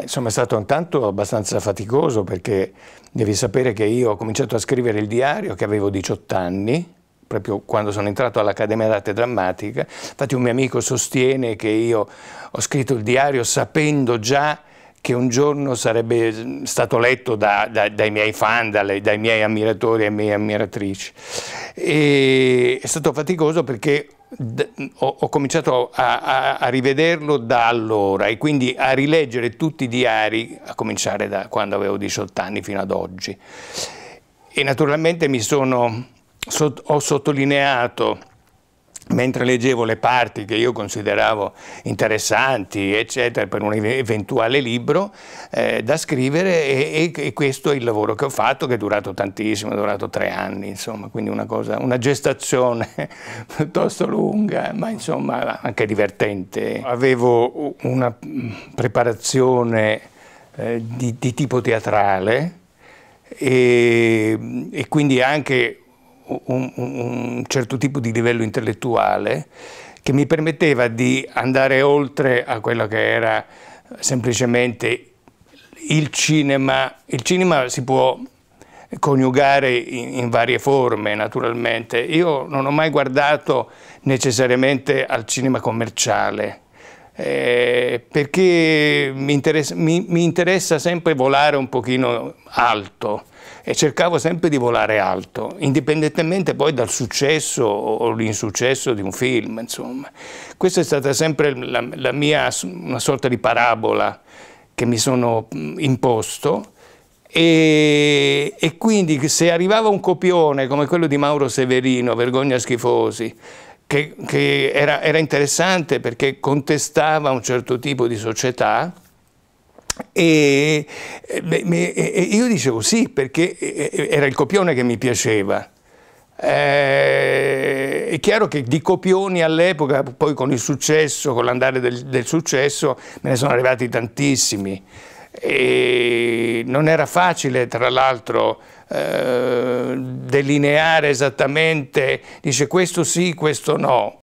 Eh, insomma è stato intanto abbastanza faticoso perché devi sapere che io ho cominciato a scrivere il diario che avevo 18 anni, proprio quando sono entrato all'Accademia d'Arte Drammatica. Infatti un mio amico sostiene che io ho scritto il diario sapendo già che un giorno sarebbe mm, stato letto da, da, dai miei fan, dalle, dai miei ammiratori e mie ammiratrici. E è stato faticoso perché ho, ho cominciato a, a, a, rivederlo da allora e quindi a rileggere tutti i diari, a cominciare da quando avevo 18 anni fino ad oggi. E naturalmente mi sono, ho sottolineato mentre leggevo le parti che io consideravo interessanti, eccetera, per un eventuale libro eh, da scrivere e, e, questo è il lavoro che ho fatto, che è durato tantissimo, è durato tre anni, insomma, quindi una, cosa, una gestazione piuttosto lunga, ma insomma anche divertente. Avevo una mm, preparazione eh, di, di, tipo teatrale e, e quindi anche un, un certo tipo di livello intellettuale che mi permetteva di andare oltre a quello che era semplicemente il cinema. Il cinema si può coniugare in, in, varie forme naturalmente. Io non ho mai guardato necessariamente al cinema commerciale, eh, perché mi interessa, mi, mi interessa sempre volare un pochino alto e cercavo sempre di volare alto, indipendentemente poi dal successo o l'insuccesso di un film, insomma. Questa è stata sempre la, la mia, una sorta di parabola che mi sono imposto e, e quindi se arrivava un copione come quello di Mauro Severino, Vergogna Schifosi, che, che era, era interessante perché contestava un certo tipo di società, e, e, io dicevo sì, perché era il copione che mi piaceva. Eh, è chiaro che di copioni all'epoca, poi con il successo, con l'andare del, del, successo, me ne sono arrivati tantissimi. E non era facile, tra l'altro, eh, delineare esattamente, dice questo sì, questo no.